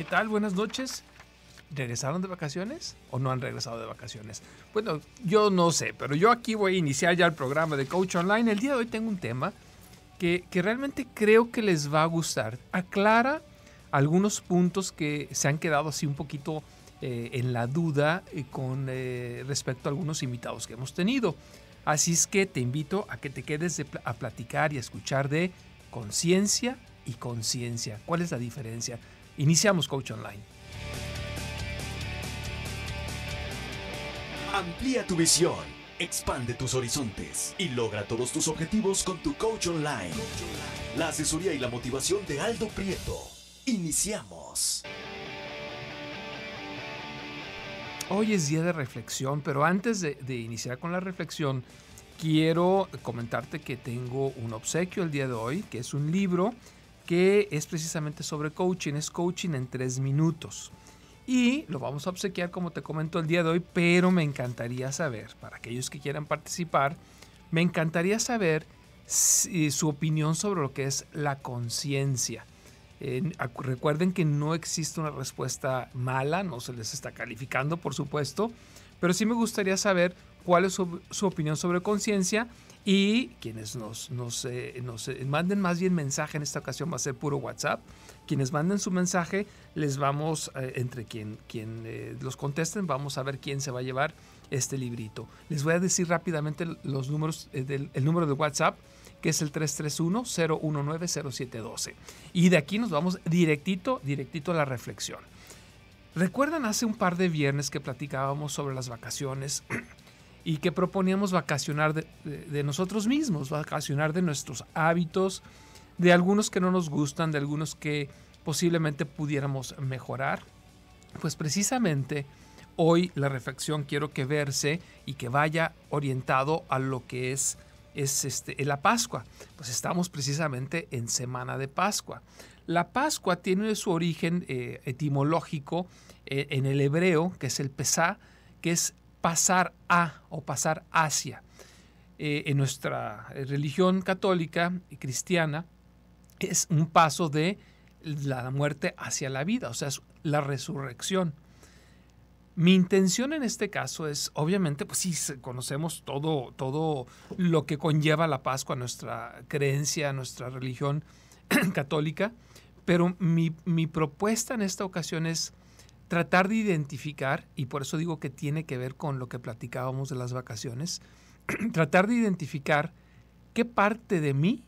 ¿Qué tal? Buenas noches. ¿Regresaron de vacaciones o no han regresado de vacaciones? Bueno, yo no sé, pero yo aquí voy a iniciar ya el programa de Coach Online. El día de hoy tengo un tema que, que realmente creo que les va a gustar. Aclara algunos puntos que se han quedado así un poquito eh, en la duda eh, con eh, respecto a algunos invitados que hemos tenido. Así es que te invito a que te quedes a platicar y a escuchar de conciencia y conciencia. ¿Cuál es la diferencia? Iniciamos Coach Online. Amplía tu visión, expande tus horizontes y logra todos tus objetivos con tu Coach Online. La asesoría y la motivación de Aldo Prieto. Iniciamos. Hoy es día de reflexión, pero antes de, iniciar con la reflexión, quiero comentarte que tengo un obsequio el día de hoy, que es un libro que es precisamente sobre coaching, es coaching en tres minutos. Y lo vamos a obsequiar como te comento el día de hoy, pero me encantaría saber, para aquellos que quieran participar, me encantaría saber su opinión sobre lo que es la conciencia. recuerden que no existe una respuesta mala, no se les está calificando, por supuesto, pero sí me gustaría saber cuál es su opinión sobre conciencia y quienes nos, nos, eh, eh, manden más bien mensaje, en esta ocasión va a ser puro WhatsApp, quienes manden su mensaje, les vamos, eh, entre quien, quien los contesten, vamos a ver quién se va a llevar este librito. Les voy a decir rápidamente los números, del, el número de WhatsApp, que es el 331-019-0712. Y de aquí nos vamos directito, directito a la reflexión. ¿Recuerdan hace un par de viernes que platicábamos sobre las vacaciones y que proponíamos vacacionar de, nosotros mismos, vacacionar de nuestros hábitos, de algunos que no nos gustan, de algunos que posiblemente pudiéramos mejorar. Pues precisamente hoy la reflexión quiero que verse y que vaya orientado a lo que es es este, la Pascua. Pues estamos precisamente en semana de Pascua. La Pascua tiene su origen eh, etimológico eh, en el hebreo, que es el Pesá, que es pasar a o pasar hacia. Eh, en nuestra eh, religión católica y cristiana es un paso de la muerte hacia la vida, o sea, la resurrección. Mi intención en este caso es, obviamente, pues sí, conocemos todo, todo lo que conlleva la Pascua, nuestra creencia, nuestra religión católica, pero mi propuesta en esta ocasión es tratar de identificar, y por eso digo que tiene que ver con lo que platicábamos de las vacaciones, tratar de identificar qué parte de mí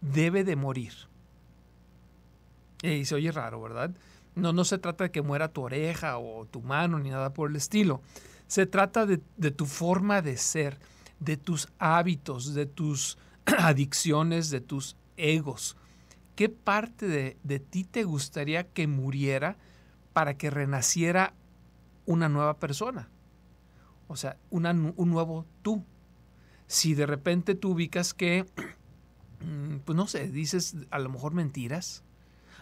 debe de morir. Y se oye raro, ¿verdad? No, no se trata de que muera tu oreja o tu mano ni nada por el estilo. Se trata de, tu forma de ser, de tus hábitos, de tus adicciones, de tus egos. ¿Qué parte de, de ti te gustaría que muriera? para que renaciera una nueva persona, o sea, un nuevo tú. Si de repente tú ubicas que, pues no sé, dices a lo mejor mentiras,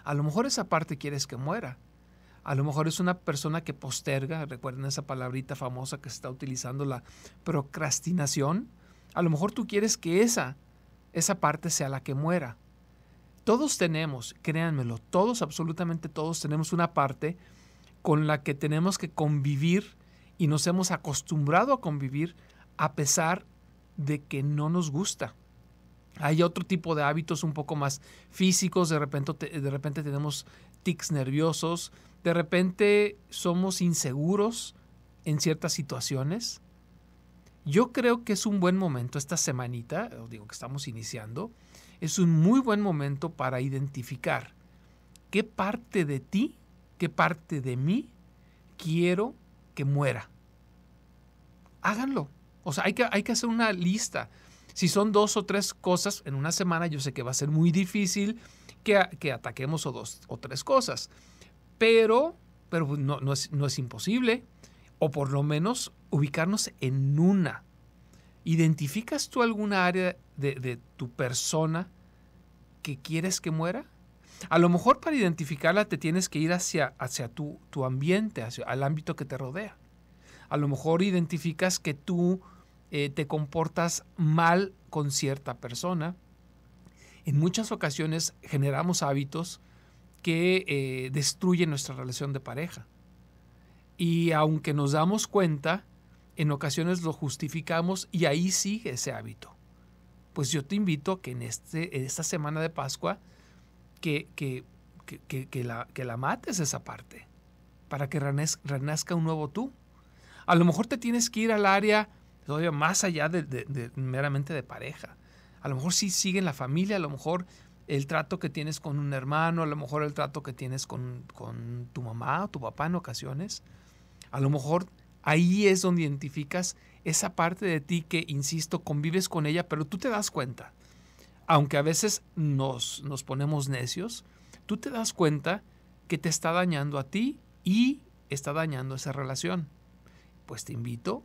a lo mejor esa parte quieres que muera, a lo mejor es una persona que posterga, recuerden esa palabrita famosa que se está utilizando, la procrastinación, a lo mejor tú quieres que esa, esa parte sea la que muera. Todos tenemos, créanmelo, todos, absolutamente todos tenemos una parte con la que tenemos que convivir y nos hemos acostumbrado a convivir a pesar de que no nos gusta. Hay otro tipo de hábitos un poco más físicos, de repente, de repente tenemos tics nerviosos, de repente somos inseguros en ciertas situaciones. Yo creo que es un buen momento esta semanita, digo que estamos iniciando, es un muy buen momento para identificar qué parte de ti, qué parte de mí quiero que muera. Háganlo. O sea, hay que, hay que hacer una lista. Si son dos o tres cosas en una semana, yo sé que va a ser muy difícil que, ataquemos o dos o tres cosas. Pero, pero pues, es, no es imposible. O por lo menos ubicarnos en una ¿Identificas tú alguna área de, tu persona que quieres que muera? A lo mejor para identificarla te tienes que ir hacia, hacia tu, ambiente, hacia al ámbito que te rodea. A lo mejor identificas que tú eh, te comportas mal con cierta persona. En muchas ocasiones generamos hábitos que eh, destruyen nuestra relación de pareja. Y aunque nos damos cuenta, en ocasiones lo justificamos y ahí sigue ese hábito. Pues yo te invito a que en, este, esta semana de Pascua, que, la, que la mates esa parte, para que renazca un nuevo tú. A lo mejor te tienes que ir al área todavía más allá de, meramente de pareja. A lo mejor sí sigue en la familia, a lo mejor el trato que tienes con un hermano, a lo mejor el trato que tienes con, con tu mamá o tu papá en ocasiones. A lo mejor Ahí es donde identificas esa parte de ti que, insisto, convives con ella, pero tú te das cuenta. Aunque a veces nos, nos ponemos necios, tú te das cuenta que te está dañando a ti y está dañando esa relación. Pues te invito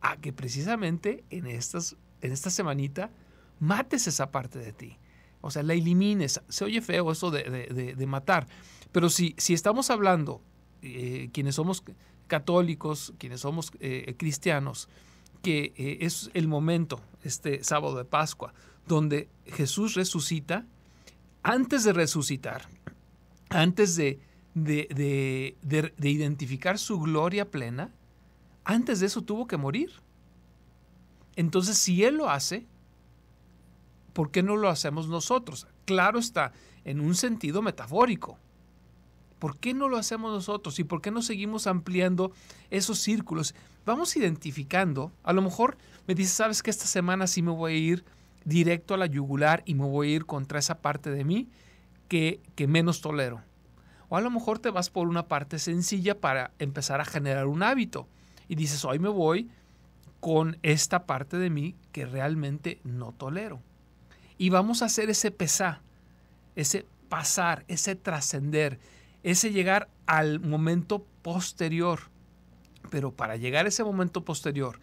a que precisamente en, estas, en esta semanita mates esa parte de ti. O sea, la elimines. Se oye feo eso de, matar. Pero si, si estamos hablando, eh, quienes somos católicos, quienes somos eh, cristianos, que eh, es el momento, este sábado de Pascua, donde Jesús resucita, antes de resucitar, antes de, de, de identificar su gloria plena, antes de eso tuvo que morir. Entonces, si Él lo hace, ¿por qué no lo hacemos nosotros? Claro está, en un sentido metafórico, ¿Por qué no lo hacemos nosotros? ¿Y por qué no seguimos ampliando esos círculos? Vamos identificando. A lo mejor me dices, sabes que esta semana sí me voy a ir directo a la yugular y me voy a ir contra esa parte de mí que, que menos tolero. O a lo mejor te vas por una parte sencilla para empezar a generar un hábito. Y dices, hoy me voy con esta parte de mí que realmente no tolero. Y vamos a hacer ese pesar, ese pasar, ese trascender, ese llegar al momento posterior. Pero para llegar a ese momento posterior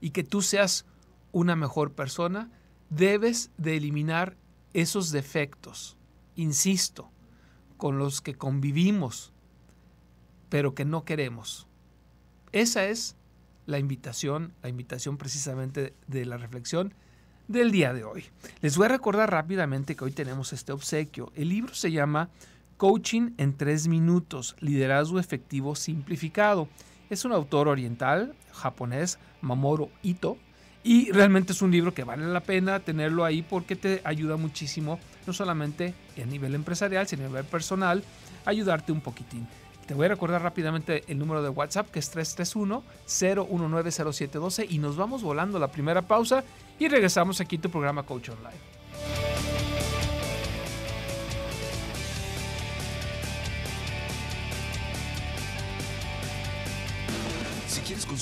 y que tú seas una mejor persona, debes de eliminar esos defectos, insisto, con los que convivimos, pero que no queremos. Esa es la invitación, la invitación precisamente de la reflexión del día de hoy. Les voy a recordar rápidamente que hoy tenemos este obsequio. El libro se llama Coaching en tres minutos, liderazgo efectivo simplificado. Es un autor oriental japonés, Mamoru Ito, y realmente es un libro que vale la pena tenerlo ahí porque te ayuda muchísimo, no solamente a nivel empresarial, sino a nivel personal, ayudarte un poquitín. Te voy a recordar rápidamente el número de WhatsApp que es 331-0190712 y nos vamos volando la primera pausa y regresamos aquí a tu programa Coach Online.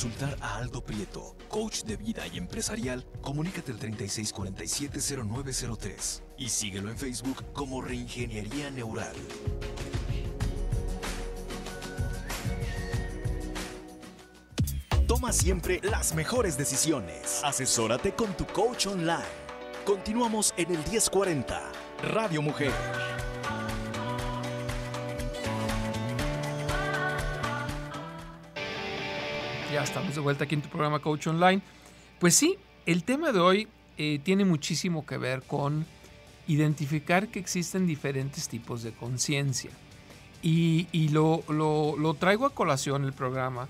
consultar a Aldo Prieto, coach de vida y empresarial, comunícate al 36470903 y síguelo en Facebook como Reingeniería Neural. Toma siempre las mejores decisiones. Asesórate con tu coach online. Continuamos en el 1040, Radio Mujer. estamos de vuelta aquí en tu programa Coach Online. Pues sí, el tema de hoy eh, tiene muchísimo que ver con identificar que existen diferentes tipos de conciencia. Y, lo, traigo a colación el programa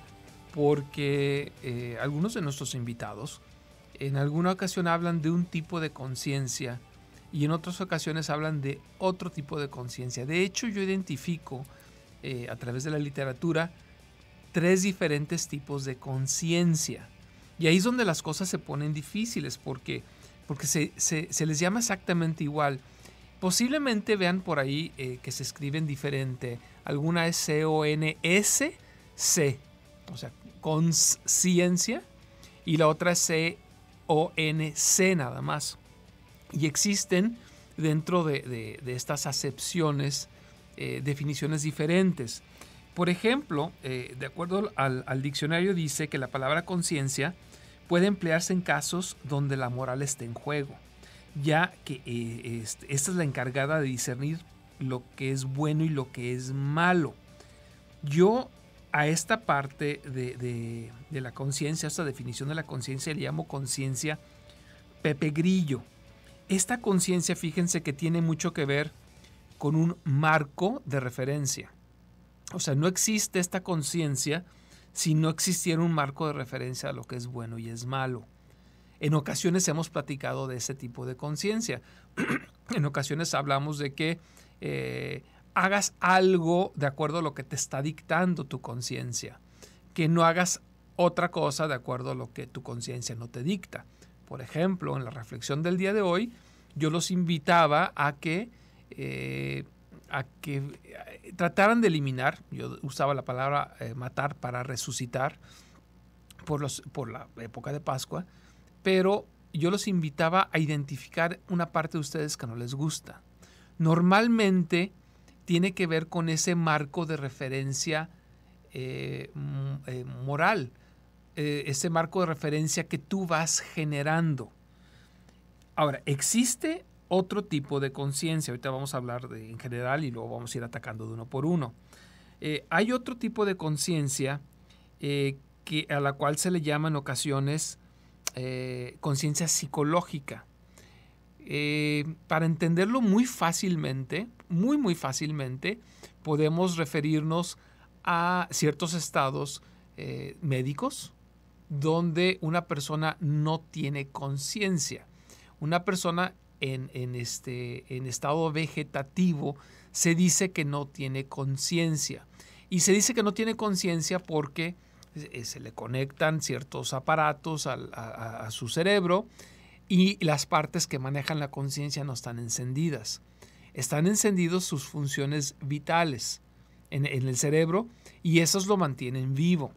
porque eh, algunos de nuestros invitados en alguna ocasión hablan de un tipo de conciencia y en otras ocasiones hablan de otro tipo de conciencia. De hecho, yo identifico eh, a través de la literatura tres diferentes tipos de conciencia. Y ahí es donde las cosas se ponen difíciles porque, porque se, les llama exactamente igual. Posiblemente vean por ahí eh, que se escriben diferente. Alguna es C-O-N-S-C, o sea, conciencia, y la otra es C-O-N-C nada más. Y existen dentro de, estas acepciones eh, definiciones diferentes. Por ejemplo, eh, de acuerdo al, diccionario dice que la palabra conciencia puede emplearse en casos donde la moral esté en juego, ya que eh, este, esta es la encargada de discernir lo que es bueno y lo que es malo. Yo a esta parte de, de la conciencia, esta definición de la conciencia, le llamo conciencia Pepe Grillo. Esta conciencia, fíjense que tiene mucho que ver con un marco de referencia. O sea, no existe esta conciencia si no existiera un marco de referencia a lo que es bueno y es malo. En ocasiones hemos platicado de ese tipo de conciencia. en ocasiones hablamos de que eh, hagas algo de acuerdo a lo que te está dictando tu conciencia, que no hagas otra cosa de acuerdo a lo que tu conciencia no te dicta. Por ejemplo, en la reflexión del día de hoy, yo los invitaba a que eh, a que eh, trataran de eliminar, yo usaba la palabra eh, matar para resucitar por, los, por la época de Pascua, pero yo los invitaba a identificar una parte de ustedes que no les gusta. Normalmente tiene que ver con ese marco de referencia eh, mm, moral, ese marco de referencia que tú vas generando. Ahora, existe otro tipo de conciencia. Ahorita vamos a hablar en general y luego vamos a ir atacando de uno por uno. Eh, hay otro tipo de conciencia eh, a la cual se le llama en ocasiones eh, conciencia psicológica. para entenderlo muy fácilmente, muy muy fácilmente, podemos referirnos a ciertos estados médicos donde una persona no tiene conciencia. Una persona en, este, en estado vegetativo, se dice que no tiene conciencia. Y se dice que no tiene conciencia porque eh, se le conectan ciertos aparatos a, su cerebro y las partes que manejan la conciencia no están encendidas. Están encendidos sus funciones vitales en, el cerebro y esos lo mantienen vivo.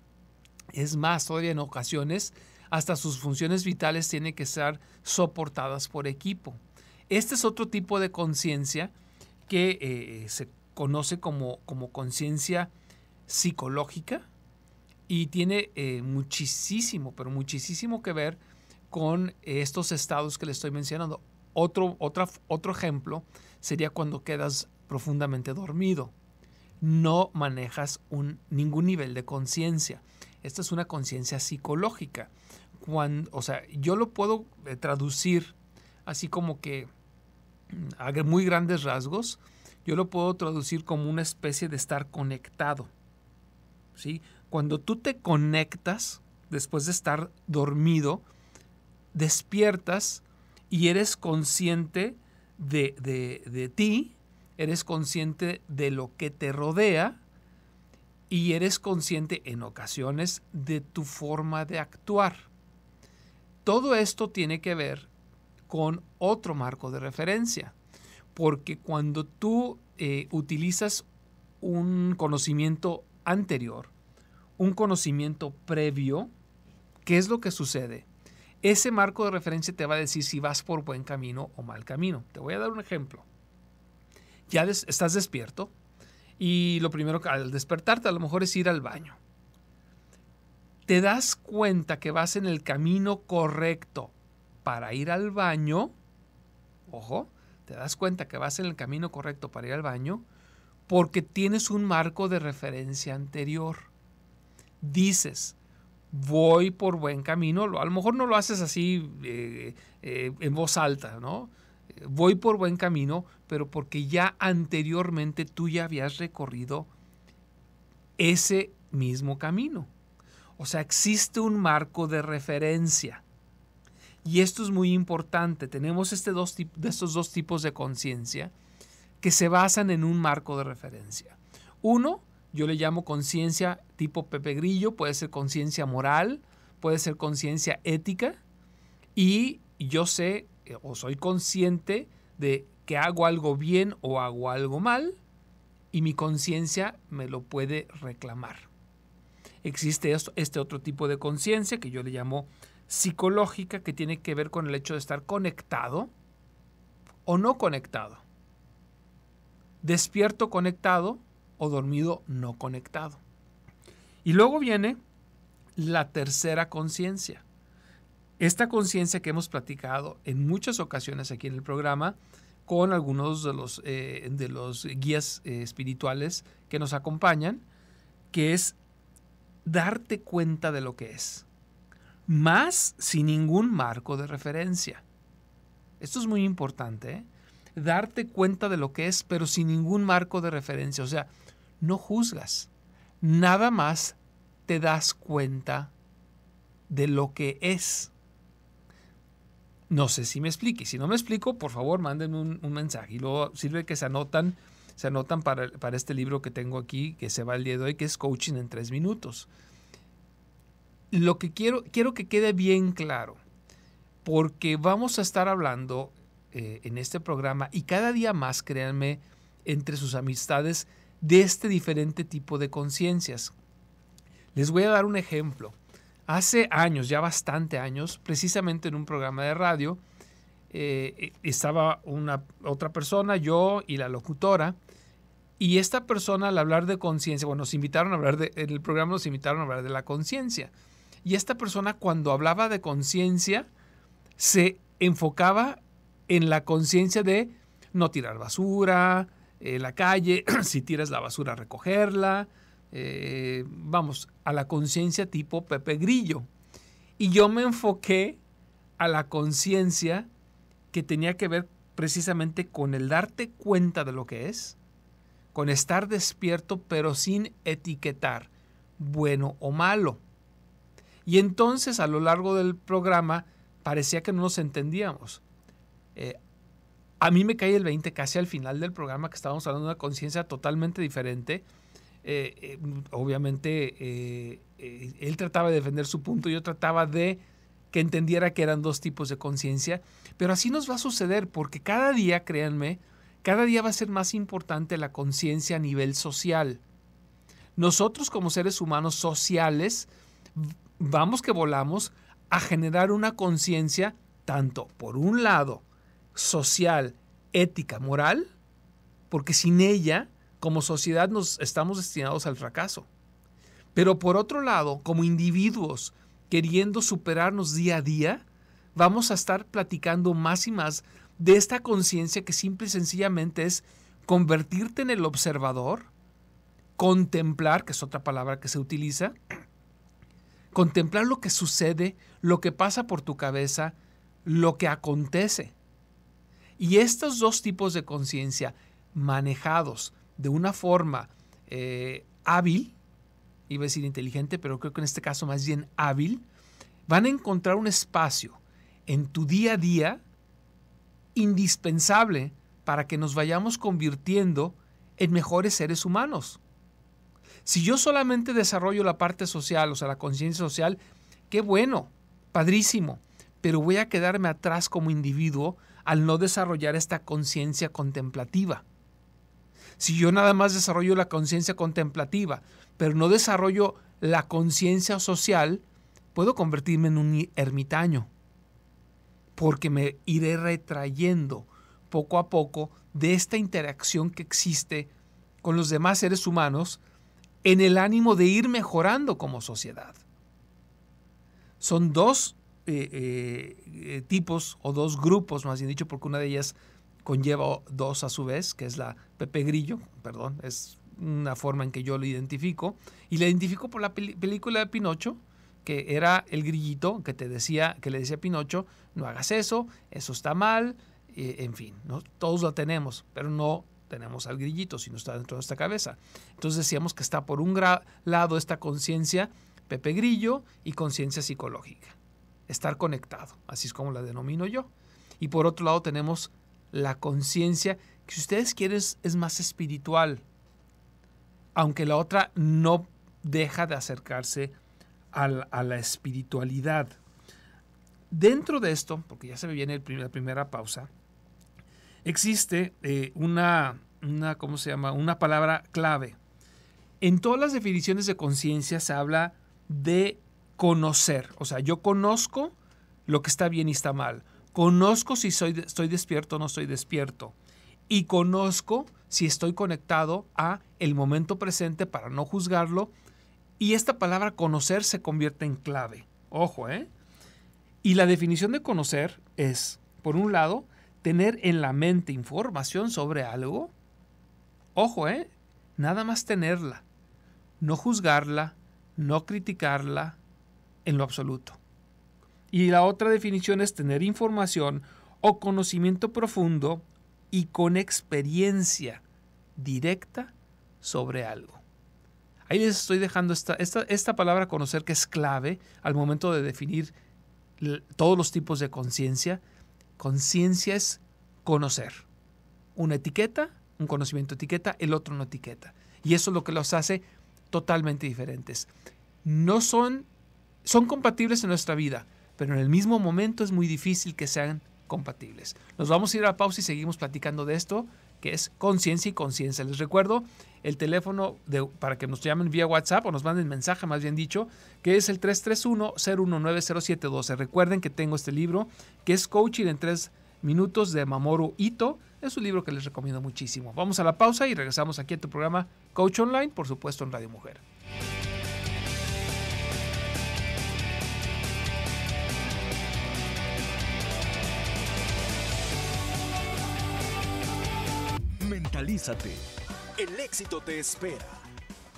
Es más, todavía en ocasiones, hasta sus funciones vitales tienen que ser soportadas por equipo. Este es otro tipo de conciencia que eh, se conoce como, como conciencia psicológica y tiene eh, muchísimo, pero muchísimo que ver con estos estados que le estoy mencionando. Otro, otra, otro ejemplo sería cuando quedas profundamente dormido. No manejas ningún nivel de conciencia. Esta es una conciencia psicológica. o sea, yo lo puedo eh, traducir así como que muy grandes rasgos, yo lo puedo traducir como una especie de estar conectado. ¿sí? Cuando tú te conectas, después de estar dormido, despiertas y eres consciente de, de ti, eres consciente de lo que te rodea y eres consciente en ocasiones de tu forma de actuar. Todo esto tiene que ver con otro marco de referencia. Porque cuando tú eh, utilizas un conocimiento anterior, un conocimiento previo, ¿qué es lo que sucede? Ese marco de referencia te va a decir si vas por buen camino o mal camino. Te voy a dar un ejemplo. Ya estás despierto y lo primero que al despertarte a lo mejor es ir al baño. Te das cuenta que vas en el camino correcto, para ir al baño, ojo, te das cuenta que vas en el camino correcto para ir al baño, porque tienes un marco de referencia anterior. Dices, voy por buen camino, a lo mejor no lo haces así eh, eh, en voz alta, ¿no? Voy por buen camino, pero porque ya anteriormente tú ya habías recorrido ese mismo camino. O sea, existe un marco de referencia. Y esto es muy importante. Tenemos este dos, estos dos tipos de conciencia que se basan en un marco de referencia. Uno, yo le llamo conciencia tipo Pepe Grillo, puede ser conciencia moral, puede ser conciencia ética. Y yo sé eh, o soy consciente de que hago algo bien o hago algo mal y mi conciencia me lo puede reclamar. Existe este otro tipo de conciencia que yo le llamo psicológica que tiene que ver con el hecho de estar conectado o no conectado. Despierto conectado o dormido no conectado. Y luego viene la tercera conciencia. Esta conciencia que hemos platicado en muchas ocasiones aquí en el programa con algunos de los, eh, de los guías eh, espirituales que nos acompañan, que es darte cuenta de lo que es más sin ningún marco de referencia. Esto es muy importante, ¿eh? darte cuenta de lo que es, pero sin ningún marco de referencia. O sea, no juzgas, nada más te das cuenta de lo que es. No sé si me explique. Si no me explico, por favor, mándenme un, mensaje. Y luego sirve que se anotan, se anotan para, para este libro que tengo aquí, que se va el día de hoy, que es Coaching en tres minutos. Lo que quiero, quiero que quede bien claro, porque vamos a estar hablando eh, en este programa y cada día más, créanme, entre sus amistades de este diferente tipo de conciencias. Les voy a dar un ejemplo. Hace años, ya bastante años, precisamente en un programa de radio, eh, eh, estaba una, otra persona, yo y la locutora, y esta persona al hablar de conciencia, bueno, nos invitaron a hablar de, en el programa nos invitaron a hablar de la conciencia. Y esta persona cuando hablaba de conciencia, se enfocaba en la conciencia de no tirar basura, en eh, la calle, si tiras la basura, recogerla. Eh, vamos, a la conciencia tipo Pepe Grillo. Y yo me enfoqué a la conciencia que tenía que ver precisamente con el darte cuenta de lo que es, con estar despierto pero sin etiquetar bueno o malo. Y entonces a lo largo del programa parecía que no nos entendíamos. Eh, a mí me cae el 20 casi al final del programa que estábamos hablando de una conciencia totalmente diferente. Eh, eh, obviamente él trataba de defender su punto, yo trataba de que entendiera que eran dos tipos de conciencia, pero así nos va a suceder porque cada día, créanme, cada día va a ser más importante la conciencia a nivel social. Nosotros como seres humanos sociales vamos que volamos a generar una conciencia tanto, por un lado, social, ética, moral, porque sin ella, como sociedad, nos estamos destinados al fracaso. Pero por otro lado, como individuos, queriendo superarnos día a día, vamos a estar platicando más y más de esta conciencia que simple y sencillamente es convertirte en el observador, contemplar, que es otra palabra que se utiliza, contemplar lo que sucede, lo que pasa por tu cabeza, lo que acontece. Y estos dos tipos de conciencia manejados de una forma eh, hábil, iba a decir inteligente, pero creo que en este caso más bien hábil, van a encontrar un espacio en tu día a día indispensable para que nos vayamos convirtiendo en mejores seres humanos. Si yo solamente desarrollo la parte social, o sea, la conciencia social, qué bueno, padrísimo, pero voy a quedarme atrás como individuo al no desarrollar esta conciencia contemplativa. Si yo nada más desarrollo la conciencia contemplativa, pero no desarrollo la conciencia social, puedo convertirme en un ermitaño, porque me iré retrayendo poco a poco de esta interacción que existe con los demás seres humanos en el ánimo de ir mejorando como sociedad. Son dos eh, eh, eh, tipos o dos grupos, más bien dicho, porque una de ellas conlleva dos a su vez, que es la Pepe Grillo, perdón, es una forma en que yo lo identifico, y la identifico por la película de Pinocho, que era el grillito que te decía, que le decía a Pinocho, no hagas eso, eso está mal, en fin, todos lo tenemos, pero no tenemos al grillito, si no está dentro de nuestra cabeza. Entonces decíamos que está por un lado esta conciencia Pepe Grillo y conciencia psicológica. Estar conectado, así es como la denomino yo. Y por otro lado tenemos la conciencia, que si ustedes quieren es más espiritual, aunque la otra no deja de acercarse a la, espiritualidad. Dentro de esto, porque ya se me viene la primera pausa, existe eh, una, ¿cómo se llama? Una palabra clave. En todas las definiciones de conciencia se habla de conocer. O sea, yo conozco lo que está bien y está mal. Conozco si soy, estoy despierto o no estoy despierto. Y conozco si estoy conectado a el momento presente para no juzgarlo. Y esta palabra conocer se convierte en clave. Ojo, ¿eh? Y la definición de conocer es, por un lado, tener en la mente información sobre algo, ojo, ¿eh? nada más tenerla, no juzgarla, no criticarla en lo absoluto. Y la otra definición es tener información o conocimiento profundo y con experiencia directa sobre algo. Ahí les estoy dejando esta palabra conocer que es clave al momento de definir todos los tipos de conciencia, Conciencia es conocer. Una etiqueta, un conocimiento etiqueta, el otro no etiqueta. Y eso es lo que los hace totalmente diferentes. No son, son compatibles en nuestra vida, pero en el mismo momento es muy difícil que sean compatibles. Nos vamos a ir a la pausa y seguimos platicando de esto que es Conciencia y Conciencia. Les recuerdo el teléfono para que nos llamen vía WhatsApp o nos manden mensaje, más bien dicho, que es el 331-0190712. Recuerden que tengo este libro, que es Coaching en tres Minutos de Mamoru Ito. Es un libro que les recomiendo muchísimo. Vamos a la pausa y regresamos aquí a tu programa Coach Online, por supuesto en Radio Mujer. El éxito te espera.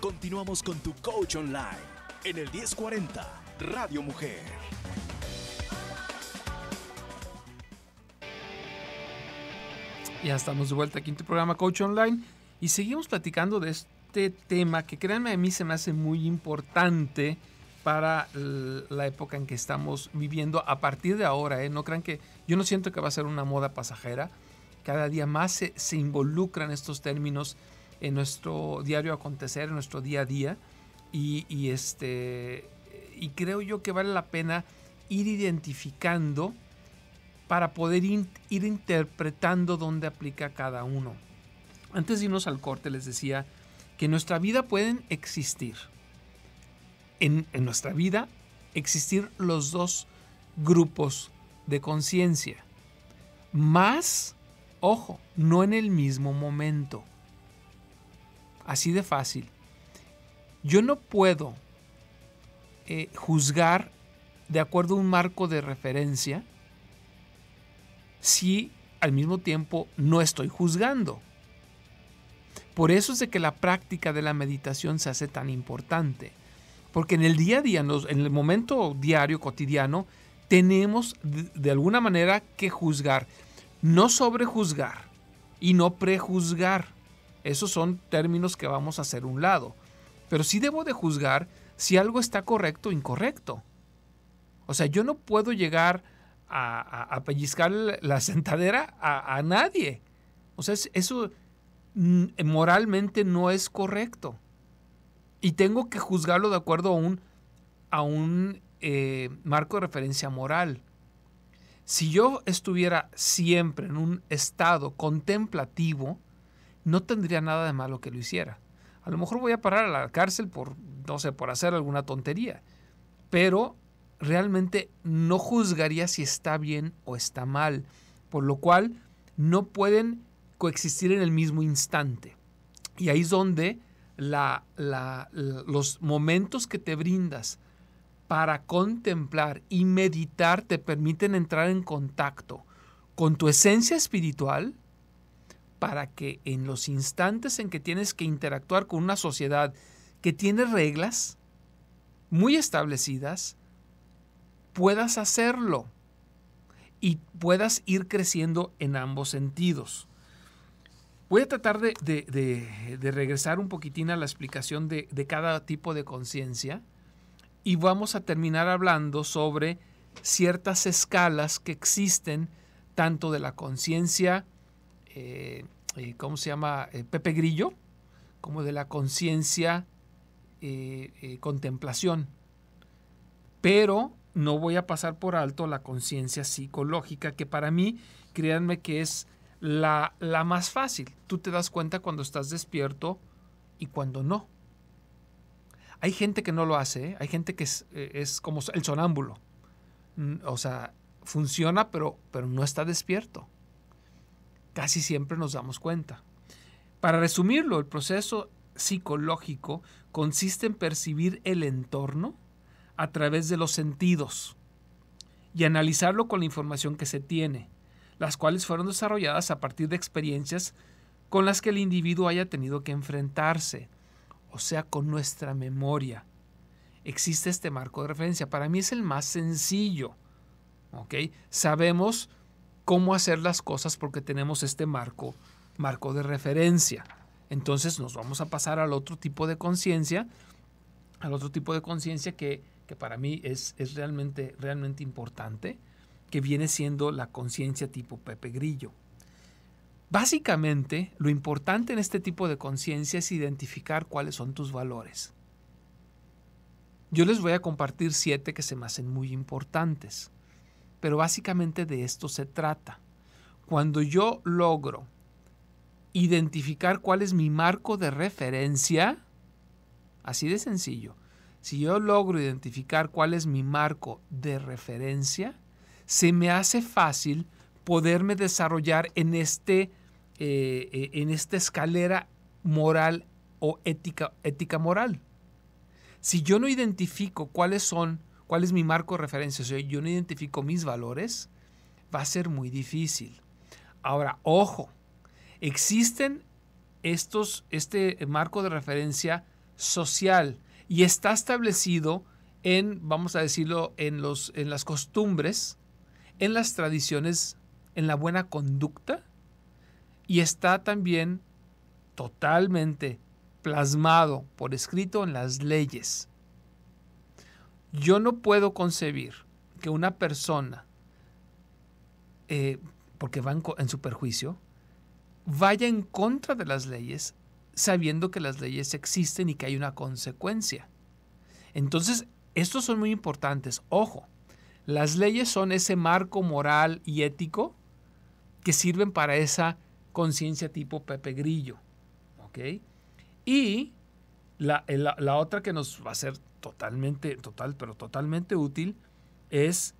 Continuamos con tu coach online en el 1040 Radio Mujer. Ya estamos de vuelta aquí en tu programa Coach Online y seguimos platicando de este tema que créanme a mí se me hace muy importante para la época en que estamos viviendo a partir de ahora. ¿eh? No crean que yo no siento que va a ser una moda pasajera cada día más se, involucran estos términos en nuestro diario acontecer, en nuestro día a día. Y, este, y creo yo que vale la pena ir identificando para poder ir interpretando dónde aplica cada uno. Antes de irnos al corte les decía que en nuestra vida pueden existir, en, en nuestra vida existir los dos grupos de conciencia, más Ojo, no en el mismo momento. Así de fácil. Yo no puedo eh, juzgar de acuerdo a un marco de referencia si al mismo tiempo no estoy juzgando. Por eso es de que la práctica de la meditación se hace tan importante. Porque en el día a día, en, el momento diario, cotidiano, tenemos de, alguna manera que juzgar no sobrejuzgar y no prejuzgar. Esos son términos que vamos a hacer un lado. Pero sí debo de juzgar si algo está correcto o incorrecto. O sea, yo no puedo llegar a, pellizcar la sentadera a, nadie. O sea, eso mm, moralmente no es correcto. Y tengo que juzgarlo de acuerdo a un, a un eh, marco de referencia moral. Si yo estuviera siempre en un estado contemplativo, no tendría nada de malo que lo hiciera. A lo mejor voy a parar a la cárcel por, no sé, por hacer alguna tontería, pero realmente no juzgaría si está bien o está mal, por lo cual no pueden coexistir en el mismo instante. Y ahí es donde los momentos que te brindas para contemplar y meditar te permiten entrar en contacto con tu esencia espiritual para que en los instantes en que tienes que interactuar con una sociedad que tiene reglas muy establecidas, puedas hacerlo y puedas ir creciendo en ambos sentidos. Voy a tratar de, regresar un poquitín a la explicación de, cada tipo de conciencia y vamos a terminar hablando sobre ciertas escalas que existen tanto de la conciencia, eh, eh, ¿cómo se llama? Eh, Pepe Grillo, como de la conciencia contemplación. Pero no voy a pasar por alto la conciencia psicológica, que para mí, créanme que es la más fácil. Tú te das cuenta cuando estás despierto y cuando no. Hay gente que no lo hace, ¿eh? hay gente que es, eh, como el sonámbulo. Mm, o sea, funciona, pero, pero no está despierto. Casi siempre nos damos cuenta. Para resumirlo, el proceso psicológico consiste en percibir el entorno a través de los sentidos y analizarlo con la información que se tiene, las cuales fueron desarrolladas a partir de experiencias con las que el individuo haya tenido que enfrentarse, o sea, con nuestra memoria. Existe este marco de referencia. Para mí es el más sencillo. ¿ok? Sabemos cómo hacer las cosas porque tenemos este marco, marco de referencia. Entonces nos vamos a pasar al otro tipo de conciencia, al otro tipo de conciencia que, para mí es, es realmente, realmente importante, que viene siendo la conciencia tipo Pepe Grillo. Básicamente, lo importante en este tipo de conciencia es identificar cuáles son tus valores. Yo les voy a compartir siete que se me hacen muy importantes, pero básicamente de esto se trata. Cuando yo logro identificar cuál es mi marco de referencia, así de sencillo, si yo logro identificar cuál es mi marco de referencia, se me hace fácil poderme desarrollar en este eh, eh, en esta escalera moral o ética, ética moral. Si yo no identifico cuáles son, cuál es mi marco de referencia, si yo no identifico mis valores, va a ser muy difícil. Ahora, ojo, existen estos, este marco de referencia social y está establecido en, vamos a decirlo, en, los, en las costumbres, en las tradiciones, en la buena conducta y está también totalmente plasmado por escrito en las leyes. Yo no puedo concebir que una persona, eh, porque va en, en su perjuicio, vaya en contra de las leyes sabiendo que las leyes existen y que hay una consecuencia. Entonces, estos son muy importantes. Ojo, las leyes son ese marco moral y ético que sirven para esa conciencia tipo Pepe Grillo. ¿Ok? Y eh, la, otra que nos va a ser totalmente, total, pero totalmente útil es,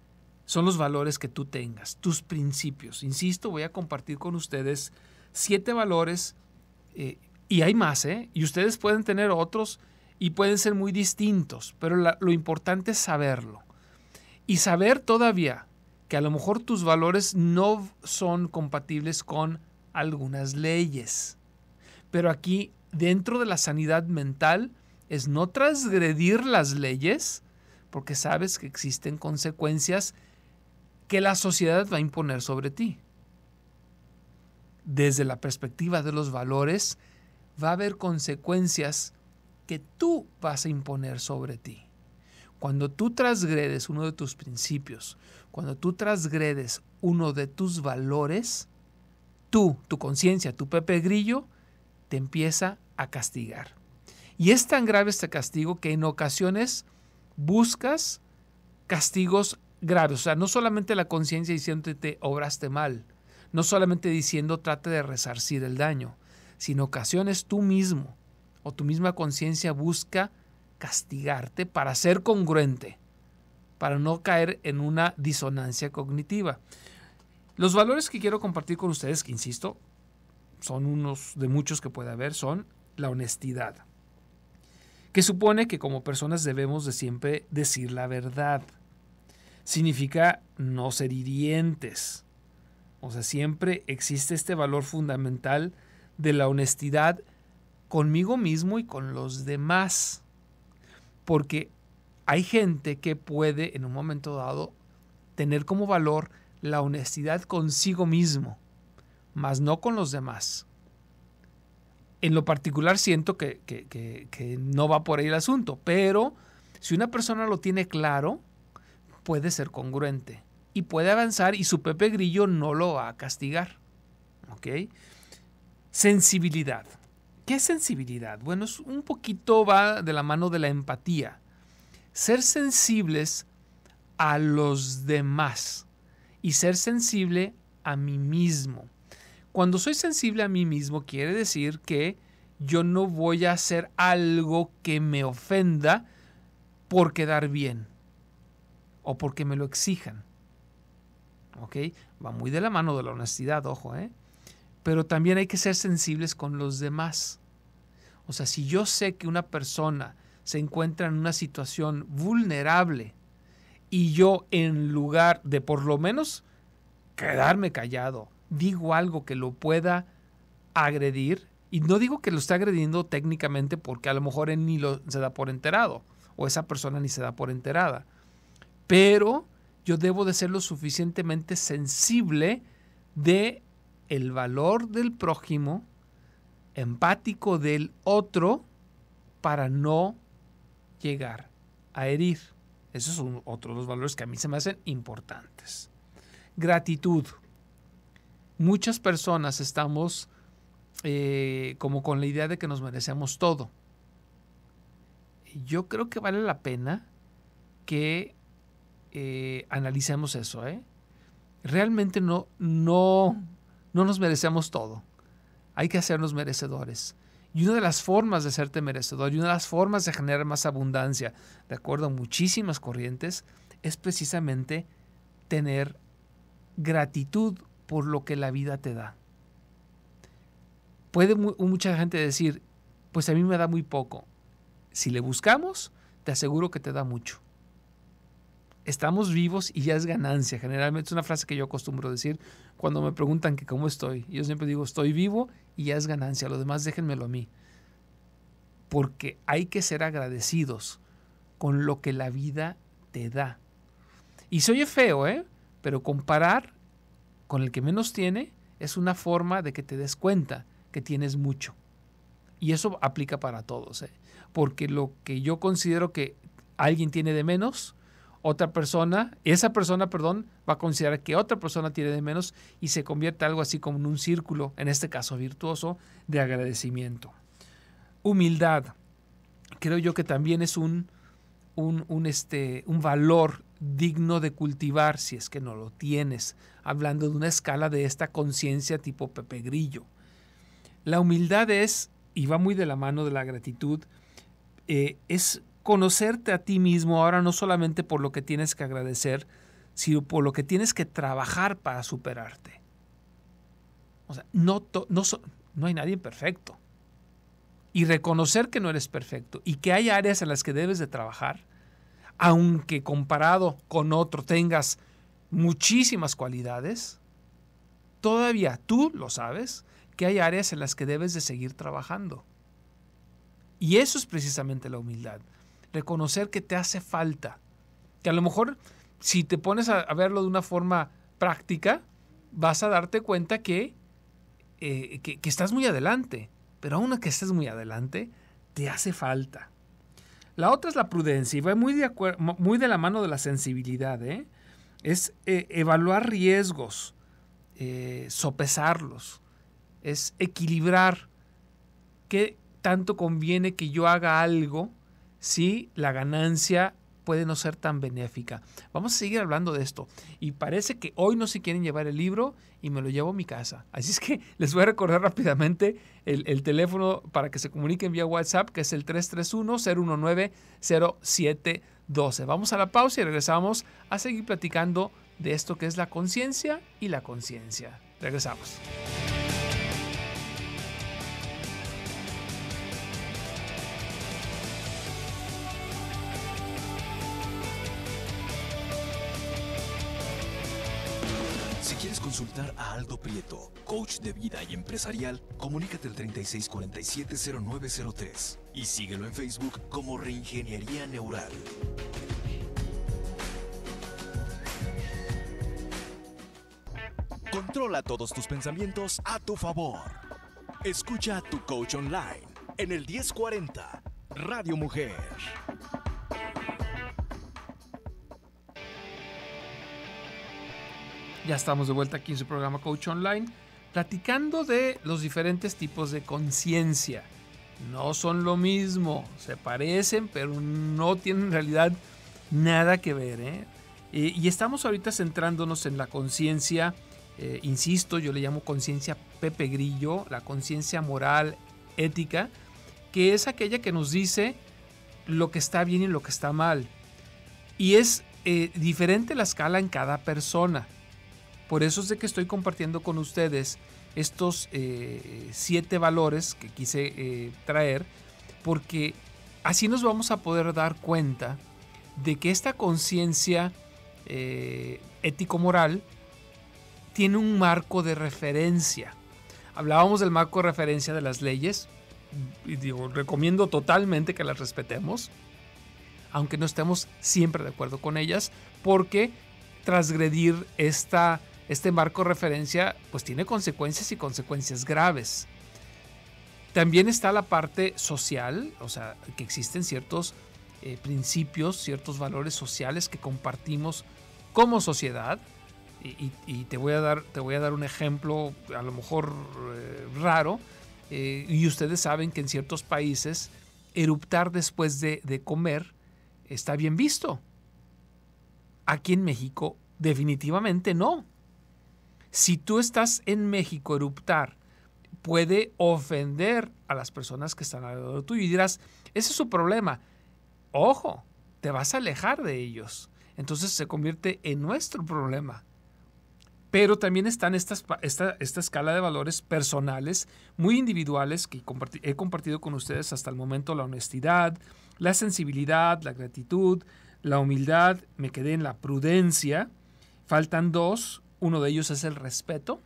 son los valores que tú tengas, tus principios. Insisto, voy a compartir con ustedes siete valores eh, y hay más, ¿eh? Y ustedes pueden tener otros y pueden ser muy distintos, pero lo importante es saberlo. Y saber todavía que a lo mejor tus valores no son compatibles con algunas leyes. Pero aquí, dentro de la sanidad mental, es no transgredir las leyes, porque sabes que existen consecuencias que la sociedad va a imponer sobre ti. Desde la perspectiva de los valores, va a haber consecuencias que tú vas a imponer sobre ti. Cuando tú transgredes uno de tus principios, cuando tú transgredes uno de tus valores, tú, tu conciencia, tu Pepe Grillo, te empieza a castigar. Y es tan grave este castigo que en ocasiones buscas castigos graves. O sea, no solamente la conciencia diciéndote obraste mal, no solamente diciendo trate de resarcir el daño, sino ocasiones tú mismo o tu misma conciencia busca castigarte para ser congruente, para no caer en una disonancia cognitiva. Los valores que quiero compartir con ustedes, que insisto, son unos de muchos que puede haber, son la honestidad, que supone que como personas debemos de siempre decir la verdad. Significa no ser hirientes. O sea, siempre existe este valor fundamental de la honestidad conmigo mismo y con los demás. Porque hay gente que puede en un momento dado tener como valor la honestidad consigo mismo, mas no con los demás. En lo particular siento que, no va por ahí el asunto, pero si una persona lo tiene claro, puede ser congruente y puede avanzar y su Pepe Grillo no lo va a castigar. ¿Ok? Sensibilidad. ¿Qué es sensibilidad? Bueno, es un poquito va de la mano de la empatía. Ser sensibles a los demás y ser sensible a mí mismo. Cuando soy sensible a mí mismo quiere decir que yo no voy a hacer algo que me ofenda por quedar bien o porque me lo exijan. ¿Ok? Va muy de la mano de la honestidad, ojo, ¿eh? Pero también hay que ser sensibles con los demás. O sea, si yo sé que una persona se encuentra en una situación vulnerable, y yo en lugar de por lo menos quedarme callado, digo algo que lo pueda agredir, y no digo que lo esté agrediendo técnicamente porque a lo mejor él ni lo, se da por enterado, o esa persona ni se da por enterada, pero yo debo de ser lo suficientemente sensible de el valor del prójimo, empático del otro, para no llegar a herir. Esos son otros los valores que a mí se me hacen importantes. Gratitud. Muchas personas estamos eh, como con la idea de que nos merecemos todo. Yo creo que vale la pena que eh, analicemos eso. ¿eh? Realmente no, no nos merecemos todo. Hay que hacernos merecedores. Y una de las formas de serte merecedor y una de las formas de generar más abundancia, de acuerdo a muchísimas corrientes, es precisamente tener gratitud por lo que la vida te da. Puede mucha gente decir, pues a mí me da muy poco. Si le buscamos, te aseguro que te da mucho. Estamos vivos y ya es ganancia. Generalmente es una frase que yo acostumbro decir cuando me preguntan que cómo estoy. Yo siempre digo, estoy vivo y ya es ganancia. Lo demás déjenmelo a mí. Porque hay que ser agradecidos con lo que la vida te da. Y se oye feo, ¿eh? Pero comparar con el que menos tiene es una forma de que te des cuenta que tienes mucho. Y eso aplica para todos, ¿eh? Porque lo que yo considero que alguien tiene de menos, otra persona, esa persona, perdón, va a considerar que otra persona tiene de menos y se convierte algo así como en un círculo, en este caso virtuoso, de agradecimiento. Humildad, creo yo que también es un, un, este, un valor digno de cultivar si es que no lo tienes, hablando de una escala de esta conciencia tipo Pepe Grillo. La humildad es, y va muy de la mano de la gratitud, eh, es conocerte a ti mismo ahora no solamente por lo que tienes que agradecer, sino por lo que tienes que trabajar para superarte. O sea, no, no hay nadie perfecto. Y reconocer que no eres perfecto y que hay áreas en las que debes de trabajar, aunque comparado con otro tengas muchísimas cualidades, todavía tú lo sabes que hay áreas en las que debes de seguir trabajando. Y eso es precisamente la humildad reconocer que te hace falta. Que a lo mejor si te pones a, verlo de una forma práctica, vas a darte cuenta que, eh, que, estás muy adelante, pero aún que estés muy adelante, te hace falta. La otra es la prudencia y va muy de, la mano de la sensibilidad. ¿eh? Es eh, evaluar riesgos, sopesarlos, es equilibrar qué tanto conviene que yo haga algo si la ganancia puede no ser tan benéfica. Vamos a seguir hablando de esto. Y parece que hoy no se quieren llevar el libro y me lo llevo a mi casa. Así es que les voy a recordar rápidamente el, teléfono para que se comuniquen vía WhatsApp, que es el 331-019-0712. Vamos a la pausa y regresamos a seguir platicando de esto que es la conciencia y la conciencia. Regresamos. consultar a Aldo Prieto, coach de vida y empresarial, comunícate al 3647-0903 y síguelo en Facebook como Reingeniería Neural. Controla todos tus pensamientos a tu favor. Escucha a tu coach online en el 1040 Radio Mujer. Ya estamos de vuelta aquí en su programa Coach Online, platicando de los diferentes tipos de conciencia. No son lo mismo, se parecen, pero no tienen en realidad nada que ver. ¿eh? y estamos ahorita centrándonos en la conciencia, eh, insisto, yo le llamo conciencia Pepe Grillo, la conciencia moral, ética, que es aquella que nos dice lo que está bien y lo que está mal. Y es eh, diferente la escala en cada persona. Por eso es de que estoy compartiendo con ustedes estos eh, siete valores que quise eh, traer, porque así nos vamos a poder dar cuenta de que esta conciencia eh, ético-moral tiene un marco de referencia. Hablábamos del marco de referencia de las leyes, y digo, recomiendo totalmente que las respetemos, aunque no estemos siempre de acuerdo con ellas, porque transgredir esta este marco de referencia pues tiene consecuencias y consecuencias graves. También está la parte social, o sea, que existen ciertos eh, principios, ciertos valores sociales que compartimos como sociedad. Y, te, voy a dar, te voy a dar un ejemplo a lo mejor eh, raro. Eh, y ustedes saben que en ciertos países eruptar después de, de comer está bien visto. Aquí en México definitivamente no si tú estás en México, eruptar puede ofender a las personas que están alrededor tuyo y dirás, ese es su problema. Ojo, te vas a alejar de ellos. Entonces se convierte en nuestro problema. Pero también están estas, esta, esta escala de valores personales, muy individuales, que he compartido con ustedes hasta el momento, la honestidad, la sensibilidad, la gratitud, la humildad, me quedé en la prudencia. Faltan dos, uno de ellos es el respeto.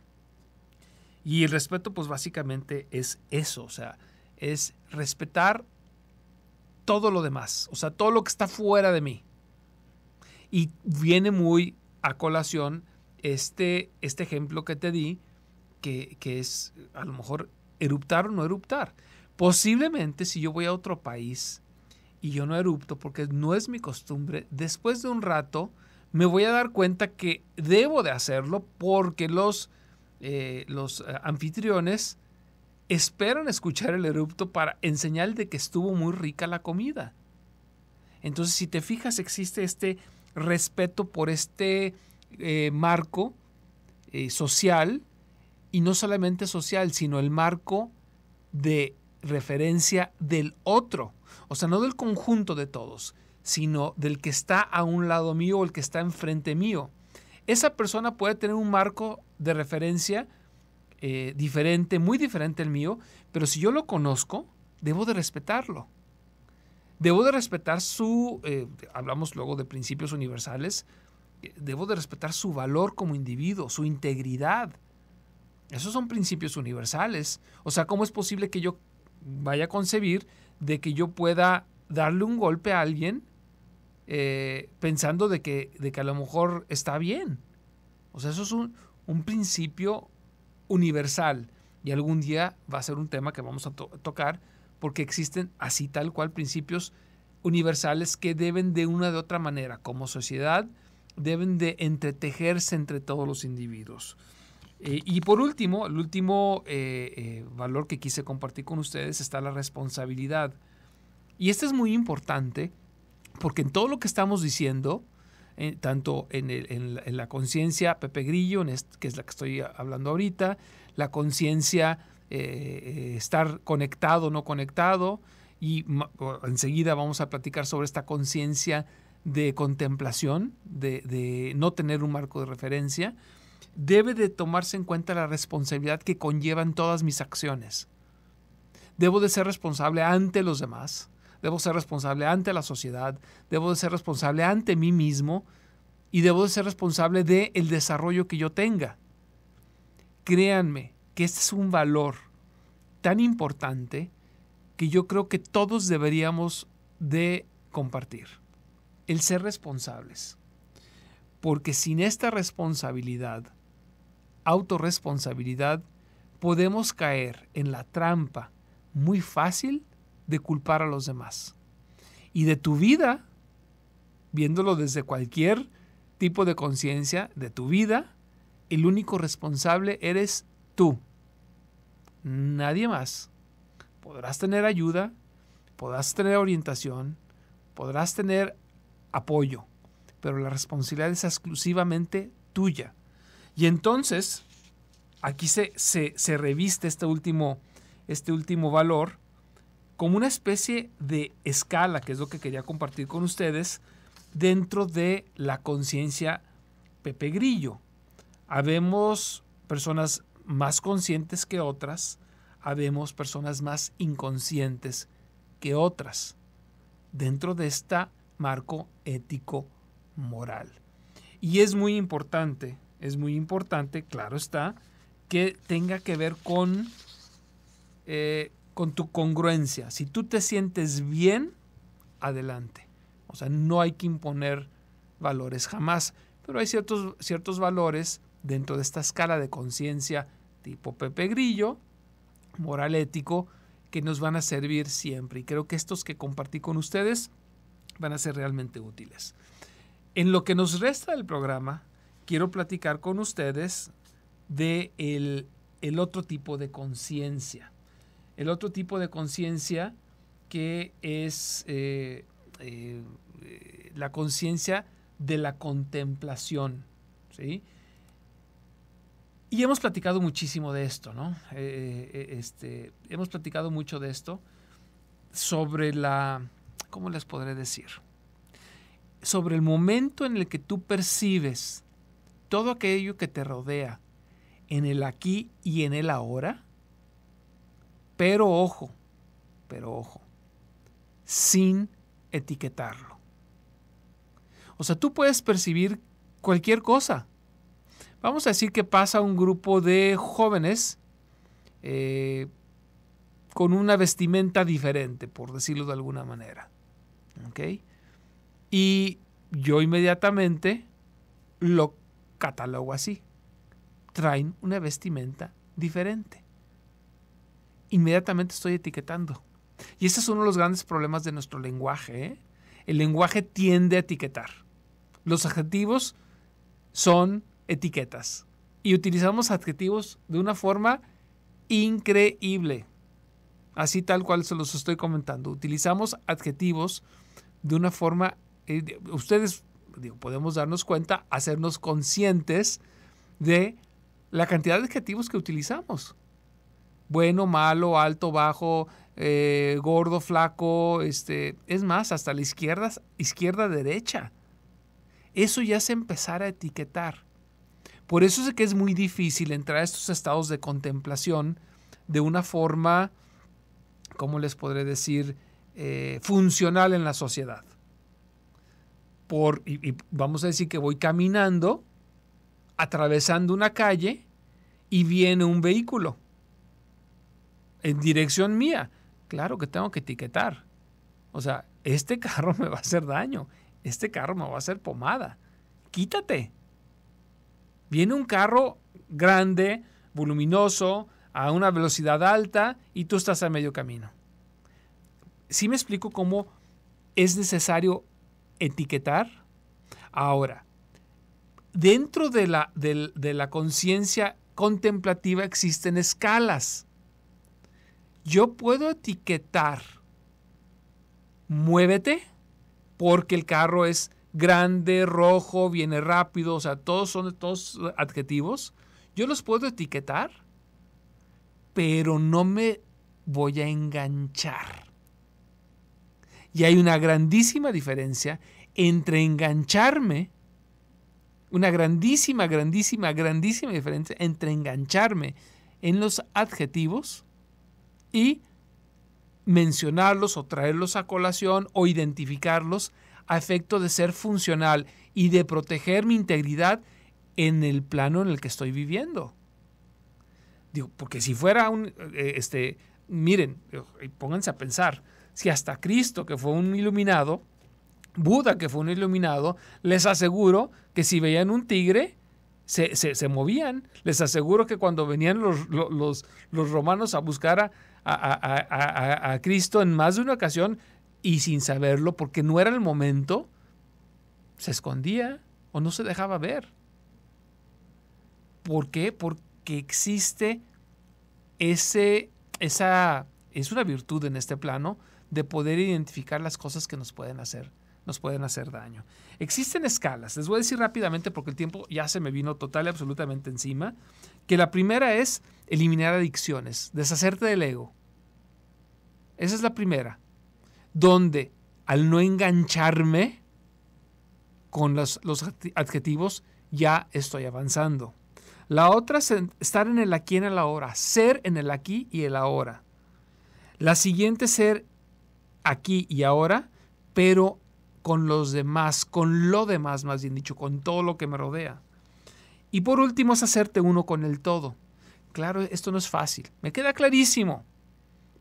Y el respeto, pues básicamente es eso, o sea, es respetar todo lo demás, o sea, todo lo que está fuera de mí. Y viene muy a colación este, este ejemplo que te di, que, que es a lo mejor eruptar o no eruptar. Posiblemente si yo voy a otro país y yo no erupto porque no es mi costumbre, después de un rato me voy a dar cuenta que debo de hacerlo porque los, eh, los eh, anfitriones esperan escuchar el erupto para en señal de que estuvo muy rica la comida. Entonces, si te fijas, existe este respeto por este eh, marco social, y no solamente social, sino el marco de referencia del otro, o sea, no del conjunto de todos, sino del que está a un lado mío o el que está enfrente mío. Esa persona puede tener un marco de referencia eh, diferente, muy diferente al mío, pero si yo lo conozco, debo de respetarlo. Debo de respetar su, eh, hablamos luego de principios universales, eh, debo de respetar su valor como individuo, su integridad. Esos son principios universales. O sea, ¿cómo es posible que yo vaya a concebir de que yo pueda darle un golpe a alguien eh, pensando de que, de que a lo mejor está bien. O sea, eso es un, principio universal y algún día va a ser un tema que vamos a tocar porque existen así tal cual principios universales que deben de una de otra manera como sociedad deben de entretejerse entre todos los individuos. Eh, y por último, el último eh, valor que quise compartir con ustedes está la responsabilidad. Y este es muy importante porque en todo lo que estamos diciendo, eh, tanto en, la, conciencia Pepe Grillo, que es la que estoy hablando ahorita, la conciencia eh, eh, estar conectado o no conectado, y enseguida vamos a platicar sobre esta conciencia de contemplación, de, de, no tener un marco de referencia, debe de tomarse en cuenta la responsabilidad que conllevan todas mis acciones. Debo de ser responsable ante los demás, debo ser responsable ante la sociedad, debo de ser responsable ante mí mismo y debo de ser responsable del desarrollo que yo tenga. Créanme que este es un valor tan importante que yo creo que todos deberíamos de compartir. El ser responsables. Porque sin esta responsabilidad, autorresponsabilidad, podemos caer en la trampa muy fácil de culpar a los demás. Y de tu vida, viéndolo desde cualquier tipo de conciencia, de tu vida, el único responsable eres tú. Nadie más. Podrás tener ayuda, podrás tener orientación, podrás tener apoyo, pero la responsabilidad es exclusivamente tuya. Y entonces, aquí se, se, se reviste este último, este último valor como una especie de escala, que es lo que quería compartir con ustedes, dentro de la conciencia Pepe Grillo. Habemos personas más conscientes que otras, habemos personas más inconscientes que otras, dentro de este marco ético moral. Y es muy importante, es muy importante, claro está, que tenga que ver con eh, con tu congruencia. Si tú te sientes bien, adelante. O sea, no hay que imponer valores jamás, pero hay ciertos, ciertos valores dentro de esta escala de conciencia tipo Pepe Grillo, moral ético, que nos van a servir siempre. Y creo que estos que compartí con ustedes van a ser realmente útiles. En lo que nos resta del programa, quiero platicar con ustedes de el, otro tipo de conciencia el otro tipo de conciencia que es eh, eh, la conciencia de la contemplación. ¿sí? Y hemos platicado muchísimo de esto, ¿no? Eh, este, hemos platicado mucho de esto sobre la, ¿cómo les podré decir? Sobre el momento en el que tú percibes todo aquello que te rodea en el aquí y en el ahora, pero ojo, pero ojo, sin etiquetarlo. O sea, tú puedes percibir cualquier cosa. Vamos a decir que pasa un grupo de jóvenes eh, con una vestimenta diferente, por decirlo de alguna manera. Y yo inmediatamente lo catalogo así. Traen una vestimenta diferente inmediatamente estoy etiquetando. Y ese es uno de los grandes problemas de nuestro lenguaje. ¿eh? El lenguaje tiende a etiquetar. Los adjetivos son etiquetas. Y utilizamos adjetivos de una forma increíble. Así tal cual se los estoy comentando. Utilizamos adjetivos de una forma... Eh, ustedes podemos darnos cuenta, hacernos conscientes de la cantidad de adjetivos que utilizamos bueno, malo, alto, bajo, eh, gordo, flaco, este, es más, hasta la izquierda, izquierda, derecha. Eso ya se empezar a etiquetar. Por eso es que es muy difícil entrar a estos estados de contemplación de una forma, ¿cómo les podré decir?, eh, funcional en la sociedad. Por, vamos a decir que voy caminando, atravesando una calle y viene un vehículo en dirección mía, claro que tengo que etiquetar. O sea, este carro me va a hacer daño, este carro me va a hacer pomada. Quítate. Viene un carro grande, voluminoso, a una velocidad alta y tú estás a medio camino. Sí me explico cómo es necesario etiquetar. Ahora, dentro de la, la conciencia contemplativa existen escalas yo puedo etiquetar, muévete, porque el carro es grande, rojo, viene rápido, o sea, todos son todos adjetivos. Yo los puedo etiquetar, pero no me voy a enganchar. Y hay una grandísima diferencia entre engancharme, una grandísima, grandísima, grandísima diferencia entre engancharme en los adjetivos y mencionarlos o traerlos a colación o identificarlos a efecto de ser funcional y de proteger mi integridad en el plano en el que estoy viviendo. Digo, porque si fuera un, eh, este, miren, pónganse a pensar, si hasta Cristo, que fue un iluminado, Buda, que fue un iluminado, les aseguro que si veían un tigre, se, movían. Les aseguro que cuando venían los romanos a buscar a, a, Cristo en más de una ocasión y sin saberlo, porque no era el momento, se escondía o no se dejaba ver. ¿Por qué? Porque existe ese, esa, es una virtud en este plano de poder identificar las cosas que nos pueden hacer nos pueden hacer daño. Existen escalas, les voy a decir rápidamente porque el tiempo ya se me vino total y absolutamente encima, que la primera es eliminar adicciones, deshacerte del ego. Esa es la primera. Donde al no engancharme con los, adjetivos, ya estoy avanzando. La otra es estar en el aquí y en el ahora, ser en el aquí y el ahora. La siguiente ser aquí y ahora, pero con los demás, con lo demás más bien dicho, con todo lo que me rodea. Y por último es hacerte uno con el todo. Claro, esto no es fácil, me queda clarísimo.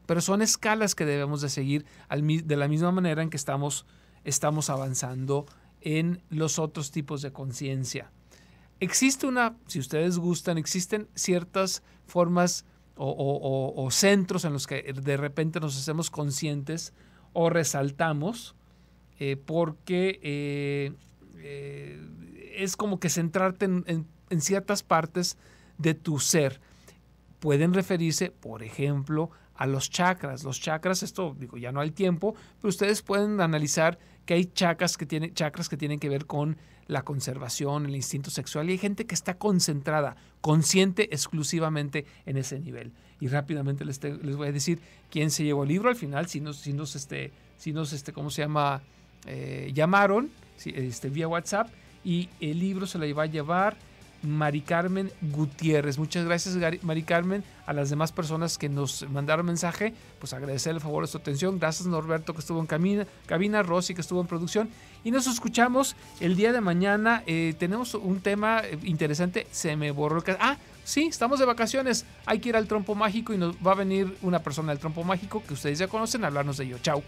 Pero son escalas que debemos de seguir de la misma manera en que estamos, estamos avanzando en los otros tipos de conciencia. Existe una, si ustedes gustan, existen ciertas formas o, centros en los que de repente nos hacemos conscientes o resaltamos eh, porque eh, eh, es como que centrarte en ciertas partes de tu ser. Pueden referirse, por ejemplo, a los chakras. Los chakras, esto digo, ya no hay tiempo, pero ustedes pueden analizar que hay chakras que, tienen, chakras que tienen que ver con la conservación, el instinto sexual, y hay gente que está concentrada, consciente exclusivamente en ese nivel. Y rápidamente les, voy a decir quién se llevó el libro al final, si nos, si nos, este, si nos este, ¿cómo se llama? Eh, llamaron este, vía WhatsApp y el libro se lo iba a llevar Mari Carmen Gutiérrez. Muchas gracias, Mari Carmen. A las demás personas que nos mandaron mensaje, pues agradecer el favor de su atención. Gracias, Norberto, que estuvo en camina, cabina, Rosy, que estuvo en producción. Y nos escuchamos el día de mañana. Eh, tenemos un tema eh, interesante. Se me borró el. Ah, sí, estamos de vacaciones. Hay que ir al trompo mágico y nos va a venir una persona del trompo mágico que ustedes ya conocen a hablarnos de ello. Chao.